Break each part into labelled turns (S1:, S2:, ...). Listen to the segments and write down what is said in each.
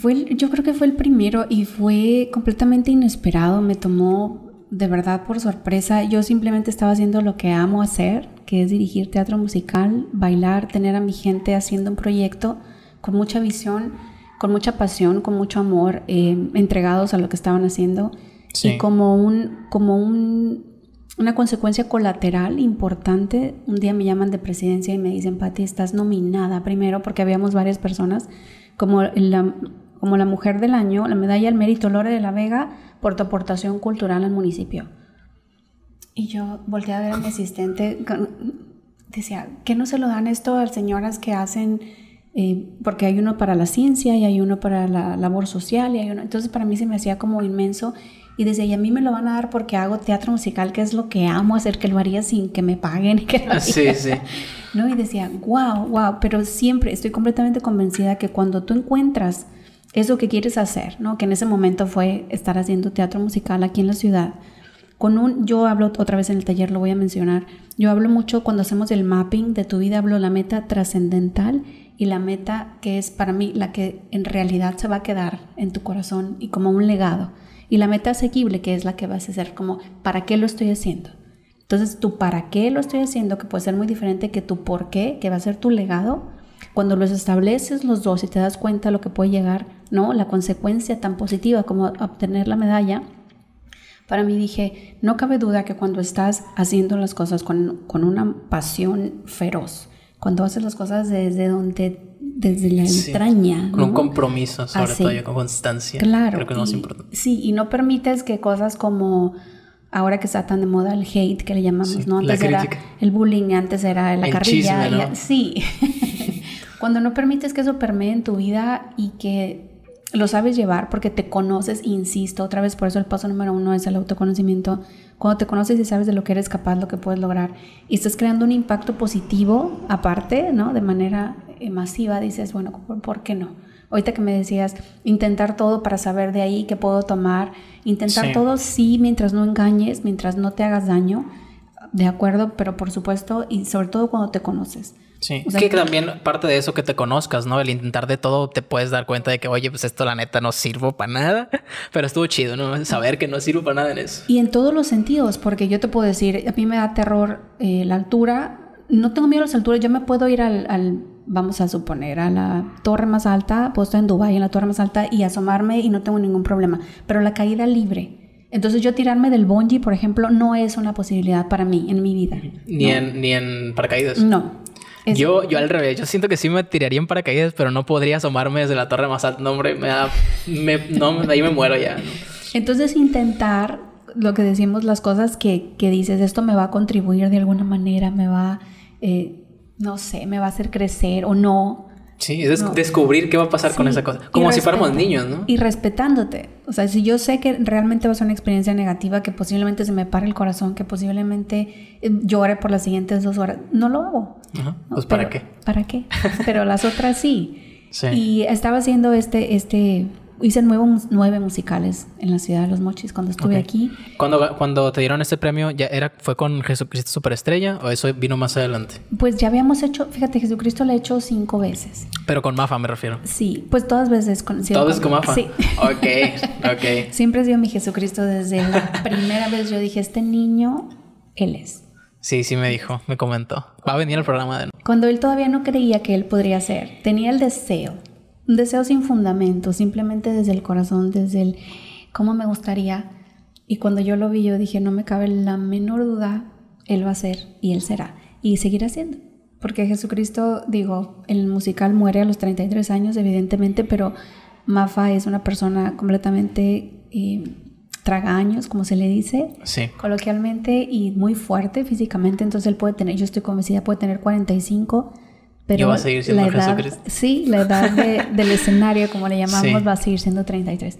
S1: Fue, yo creo que fue el primero y fue completamente inesperado, me tomó de verdad por sorpresa. Yo simplemente estaba haciendo lo que amo hacer, que es dirigir teatro musical, bailar, tener a mi gente haciendo un proyecto con mucha visión, con mucha pasión, con mucho amor, eh, entregados a lo que estaban haciendo. Sí. Y como, un, como un, una consecuencia colateral importante, un día me llaman de presidencia y me dicen, Patti, estás nominada primero porque habíamos varias personas como la, como la Mujer del Año, la medalla al mérito Lore de la Vega por tu aportación cultural al municipio. Y yo volteé a ver al asistente, decía, ¿qué no se lo dan esto a las señoras que hacen, eh, porque hay uno para la ciencia y hay uno para la labor social y hay uno, entonces para mí se me hacía como inmenso y decía, y a mí me lo van a dar porque hago teatro musical, que es lo que amo hacer, que lo haría sin que me paguen. Que ah, sí, sí. ¿no? Y decía, wow, wow, pero siempre estoy completamente convencida que cuando tú encuentras eso que quieres hacer, ¿no? Que en ese momento fue estar haciendo teatro musical aquí en la ciudad. Con un, yo hablo otra vez en el taller, lo voy a mencionar. Yo hablo mucho cuando hacemos el mapping de tu vida, hablo la meta trascendental y la meta que es para mí la que en realidad se va a quedar en tu corazón y como un legado. Y la meta asequible que es la que vas a hacer como, ¿para qué lo estoy haciendo? Entonces, tu para qué lo estoy haciendo, que puede ser muy diferente que tu por qué, que va a ser tu legado, cuando los estableces los dos y te das cuenta lo que puede llegar, ¿no? La consecuencia tan positiva como obtener la medalla. Para mí dije, no cabe duda que cuando estás haciendo las cosas con, una pasión feroz, cuando haces las cosas desde donde desde la entraña. con un
S2: compromiso, sobre todo, con constancia. Claro. Creo que es y, más importante.
S1: Sí, y no permites que cosas como ahora que está tan de moda el hate que le llamamos, ¿no? Antes era el bullying, antes era la carrilla. sí. Cuando no permites que eso permee en tu vida y que lo sabes llevar porque te conoces, insisto, otra vez por eso el paso número uno es el autoconocimiento. Cuando te conoces y sabes de lo que eres capaz, lo que puedes lograr y estás creando un impacto positivo aparte, ¿no? De manera eh, masiva, dices, bueno, ¿por qué no? Ahorita que me decías, intentar todo para saber de ahí qué puedo tomar, intentar todo sí mientras no engañes, mientras no te hagas daño, de acuerdo, pero por supuesto, y sobre todo cuando te conoces. Sí, o que, también
S2: parte de eso que te conozcas, ¿no? El intentar de todo, te puedes dar cuenta de que, oye, pues esto la neta no sirvo para nada, pero estuvo chido, ¿no? Saber que no sirvo para nada en eso.
S1: Y en todos los sentidos, porque yo te puedo decir, a mí me da terror eh, la altura, no tengo miedo a las alturas, yo me puedo ir al vamos a suponer, a la torre más alta, puesto en Dubái, en la torre más alta, y asomarme y no tengo ningún problema. Pero la caída libre. Entonces yo tirarme del bungee, por ejemplo, no es una posibilidad para mí en mi vida. Ni, en,
S2: ni en paracaídas. No. Yo, yo al revés, yo siento que sí me tiraría en paracaídas, pero no podría asomarme desde la torre más alta. No, hombre, me da, ahí me muero ya.
S1: Entonces intentar lo que decimos, las cosas que, que dices, esto me va a contribuir de alguna manera, me va... Eh, no sé, me va a hacer crecer o no.
S2: Sí, es descubrir qué va a pasar con esa cosa. Como si fuéramos niños, ¿no? Y
S1: respetándote. O sea, si yo sé que realmente va a ser una experiencia negativa, que posiblemente se me pare el corazón, que posiblemente eh, llore por las siguientes dos horas, no lo hago.
S2: Ajá. Pues ¿para qué?
S1: ¿Para qué? Pero las otras sí. sí. Y estaba haciendo este, este hice nueve, nueve, musicales en la ciudad de Los Mochis cuando estuve aquí.
S2: Cuando, cuando te dieron este premio, ¿ya era, fue con Jesucristo Superestrella o eso vino más adelante?
S1: Pues ya habíamos hecho, fíjate, Jesucristo lo he hecho cinco veces.
S2: Pero con Mafa me refiero.
S1: Sí, pues todas veces con... Todas con Mafa. Sí. Ok, ok. Siempre he sido mi Jesucristo desde la primera vez. Yo dije, este niño,
S2: él es. Sí, sí me dijo, me comentó. Va a venir al programa de...
S1: Cuando él todavía no creía que él podría ser, tenía el deseo un deseo sin fundamento, simplemente desde el corazón, desde el cómo me gustaría. Y cuando yo lo vi, yo dije, no me cabe la menor duda, Él va a ser y Él será. Y seguirá siendo. Porque Jesucristo, digo, el musical muere a los 33 años, evidentemente, pero Mafa es una persona completamente eh, traga años, como se le dice coloquialmente, y muy fuerte físicamente. Entonces él puede tener, yo estoy convencida, puede tener 45 pero la edad, Sí, la del escenario, como le llamamos, va a seguir siendo 33.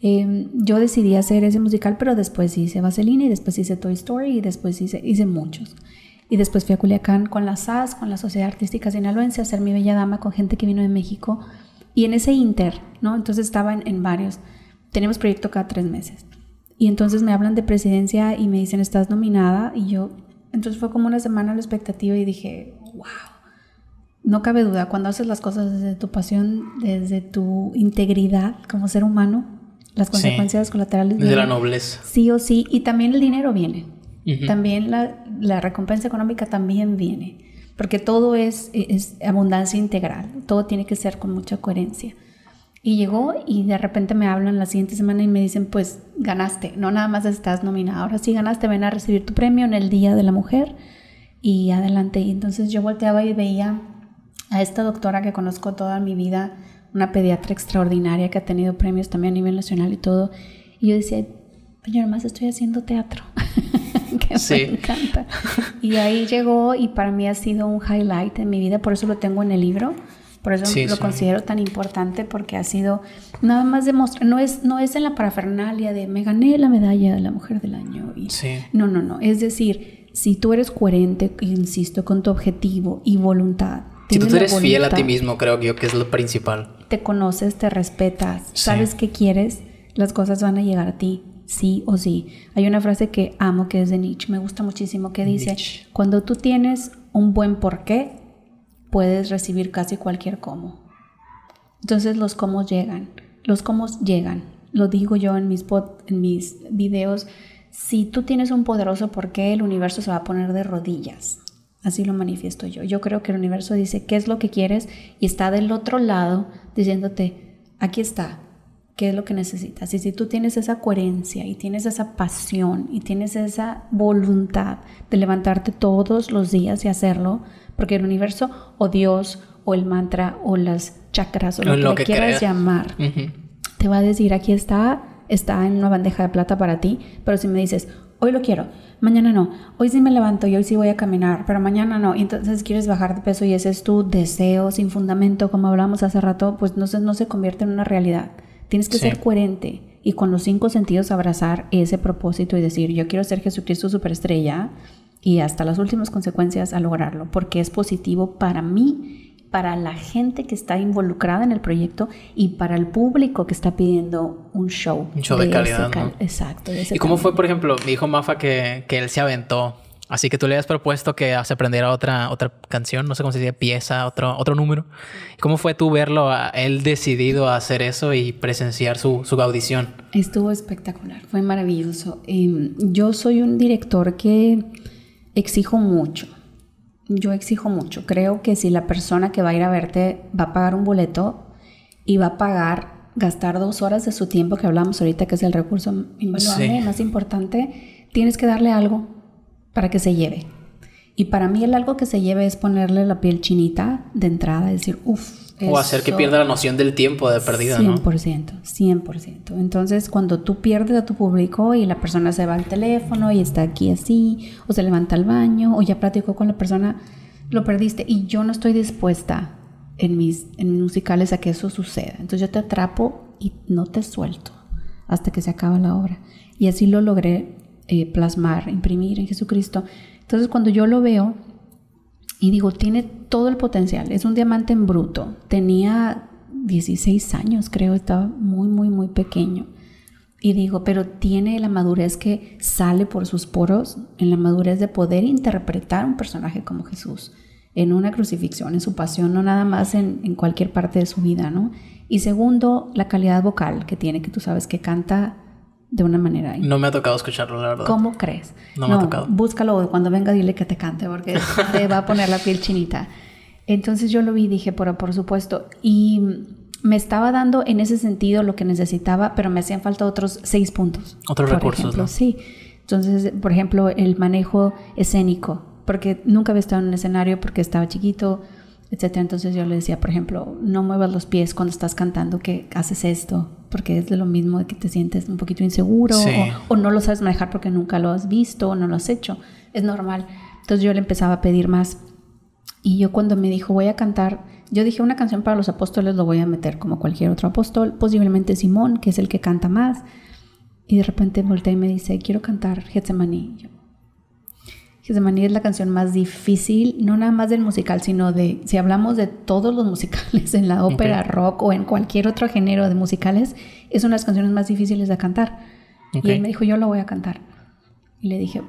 S1: Em, yo decidí hacer ese musical, pero después hice Vaseline y después hice Toy Story y después hice, hice muchos. Y después fui a Culiacán con la SAS, con la Sociedad Artística Sinaloense, a hacer mi Bella Dama con gente que vino de México. Y en ese inter, ¿no? Entonces estaba en, en varios. Tenemos proyecto cada tres meses. Y entonces me hablan de presidencia y me dicen, estás nominada. Y yo, entonces fue como una semana la expectativa y dije, wow no cabe duda, cuando haces las cosas desde tu pasión, desde tu integridad como ser humano, las consecuencias colaterales de la nobleza. Sí o sí, y también el dinero viene. También la, recompensa económica también viene, porque todo es, es, abundancia integral, todo tiene que ser con mucha coherencia. Y llegó y de repente me hablan la siguiente semana y me dicen, pues ganaste, no nada más estás nominada, ahora sí ganaste, ven a recibir tu premio en el Día de la Mujer y adelante. Y entonces yo volteaba y veía a esta doctora que conozco toda mi vida, una pediatra extraordinaria que ha tenido premios también a nivel nacional y todo. Y yo decía, yo más estoy haciendo teatro, que me encanta. Y ahí llegó y para mí ha sido un highlight en mi vida, por eso lo tengo en el libro. Por eso lo considero tan importante porque ha sido nada más demostrar, no es, no es en la parafernalia de me gané la medalla de la mujer del año. Y, No, no, no. Es decir, si tú eres coherente, insisto, con tu objetivo y voluntad, si tú eres fiel a ti
S2: mismo, creo yo que es lo principal.
S1: Te conoces, te respetas, sabes qué quieres, las cosas van a llegar a ti, sí o sí. Hay una frase que amo que es de Nietzsche, me gusta muchísimo, que dice, cuando tú tienes un buen porqué, puedes recibir casi cualquier cómo. Entonces los cómo llegan, los cómo llegan. Lo digo yo en mis, en mis videos, si tú tienes un poderoso porqué, el universo se va a poner de rodillas Así lo manifiesto yo. Yo creo que el universo dice qué es lo que quieres y está del otro lado diciéndote, aquí está, qué es lo que necesitas. Y si tú tienes esa coherencia y tienes esa pasión y tienes esa voluntad de levantarte todos los días y hacerlo, porque el universo o Dios o el mantra o las chakras o lo, que, quieras llamar, te va a decir, aquí está, está en una bandeja de plata para ti, pero si me dices, hoy lo quiero, mañana no, hoy sí me levanto y hoy sí voy a caminar, pero mañana no, y entonces quieres bajar de peso y ese es tu deseo sin fundamento, como hablamos hace rato, pues no se, no se convierte en una realidad. Tienes que ser coherente y con los cinco sentidos abrazar ese propósito y decir, yo quiero ser Jesucristo superestrella y hasta las últimas consecuencias a lograrlo, porque es positivo para mí para la gente que está involucrada en el proyecto y para el público que está pidiendo un show. Un show de, calidad. Exacto. ¿Y cómo
S2: fue, por ejemplo, me dijo Mafa que, que, él se aventó? Así que tú le has propuesto que se aprendiera otra, otra canción, no sé cómo se dice, pieza, otro, otro número. ¿Cómo fue tú verlo él decidido a hacer eso y presenciar su, su audición?
S1: Estuvo espectacular, fue maravilloso. Em, yo soy un director que exijo mucho yo exijo mucho. Creo que si la persona que va a ir a verte va a pagar un boleto y va a pagar gastar dos horas de su tiempo que hablamos ahorita, que es el recurso más importante, tienes que darle algo para que se lleve. Y para mí el algo que se lleve es ponerle la piel chinita de entrada, decir, uff, o hacer que pierda la
S2: noción del tiempo de pérdida, 100%, ¿no?
S1: 100%. Entonces, cuando tú pierdes a tu público y la persona se va al teléfono y está aquí así, o se levanta al baño, o ya platicó con la persona, lo perdiste y yo no estoy dispuesta en mis, en mis musicales a que eso suceda. Entonces yo te atrapo y no te suelto hasta que se acaba la obra. Y así lo logré eh, plasmar, imprimir en Jesucristo. Entonces cuando yo lo veo, y digo, tiene todo el potencial, es un diamante en bruto. Tenía 16 años, creo, estaba muy, muy, muy pequeño. Y digo, pero tiene la madurez que sale por sus poros, en la madurez de poder interpretar un personaje como Jesús, en una crucifixión, en su pasión, no nada más en, en cualquier parte de su vida, ¿no? Y segundo, la calidad vocal que tiene, que tú sabes que canta de una manera. Ahí.
S2: No me ha tocado escucharlo, la verdad. ¿Cómo
S1: crees? No me ha tocado. Búscalo cuando venga, dile que te cante porque te va a poner la piel chinita. Entonces yo lo vi, dije, pero por supuesto. Y me estaba dando en ese sentido lo que necesitaba, pero me hacían falta otros seis puntos. Otros por recursos. Ejemplo. Sí. Entonces, por ejemplo, el manejo escénico, porque nunca había estado en un escenario porque estaba chiquito, etc. Entonces yo le decía, por ejemplo, no muevas los pies cuando estás cantando, que haces esto, porque es de lo mismo de que te sientes un poquito inseguro o, no lo sabes manejar porque nunca lo has visto o no lo has hecho. Es normal. Entonces yo le empezaba a pedir más. Y yo cuando me dijo, voy a cantar, yo dije, una canción para los apóstoles lo voy a meter como cualquier otro apóstol, posiblemente Simón, que es el que canta más. Y de repente volteé y me dice, quiero cantar Getsemaní. Que de manía es la canción más difícil, no nada más del musical, sino de, si hablamos de todos los musicales, en la ópera, rock o en cualquier otro género de musicales, es una de las canciones más difíciles de cantar. Y él me dijo, yo lo voy a cantar. Y le dije,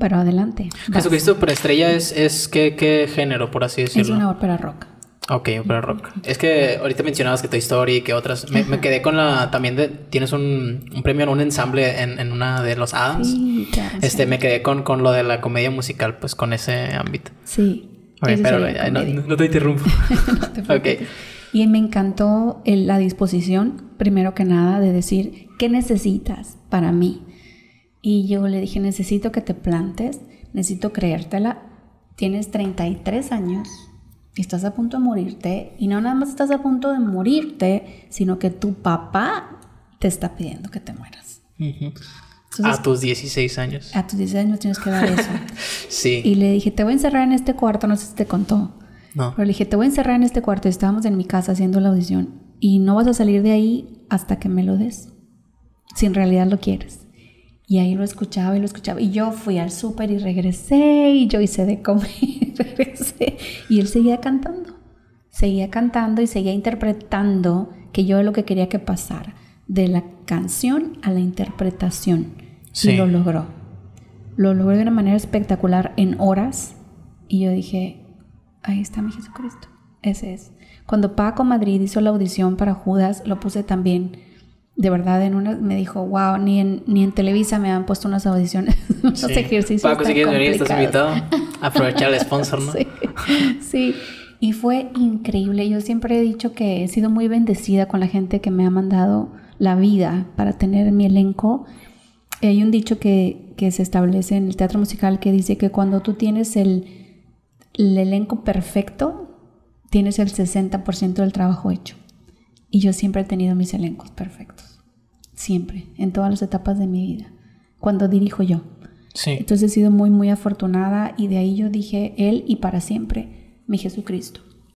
S1: pero adelante.
S2: Jesucristo estrella es, es ¿qué, qué género, por así decirlo. Es una ópera rock. Ok, ópera rock. Es que ahorita mencionabas que Toy Story, que otras. Me, quedé con la. También de, tienes un, premio en un ensamble en, en una de los Adams. este, me quedé con, con lo de la comedia musical, pues con ese ámbito.
S1: Sí. pero no, te interrumpo. okay. Y me encantó la disposición, primero que nada, de decir, ¿qué necesitas para mí? Y yo le dije, necesito que te plantes, necesito creértela. Tienes 33 años estás a punto de morirte y no nada más estás a punto de morirte, sino que tu papá te está pidiendo que te mueras.
S2: a tus 16 años. A
S1: tus 16 años tienes que dar eso. sí. Y le dije, te voy a encerrar en este cuarto, no sé si te contó. No. Pero le dije, te voy a encerrar en este cuarto. Estábamos en mi casa haciendo la audición y no vas a salir de ahí hasta que me lo des. Si en realidad lo quieres. Y ahí lo escuchaba y lo escuchaba. Y yo fui al súper y regresé y yo hice de comer. Y él seguía cantando, seguía cantando y seguía interpretando que yo era lo que quería que pasara, de la canción a la interpretación. Y lo logró. Lo logró de una manera espectacular en horas. Y yo dije, ahí está mi Jesucristo. Ese es. Cuando Paco Madrid hizo la audición para Judas, lo puse también. De verdad, en una me dijo, wow, ni en, ni en Televisa me han puesto unas audiciones, unos ejercicios. Paco, si quieres venir, invitado. Aprovechar el sponsor, ¿no? sí. Y fue increíble. Yo siempre he dicho que he sido muy bendecida con la gente que me ha mandado la vida para tener mi elenco. Hay un dicho que, se establece en el teatro musical que dice que cuando tú tienes el, el elenco perfecto, tienes el 60% del trabajo hecho. Y yo siempre he tenido mis elencos perfectos. Siempre. En todas las etapas de mi vida. Cuando dirijo yo. Entonces he sido muy, muy afortunada y de ahí yo dije, Él y para siempre, mi Jesucristo.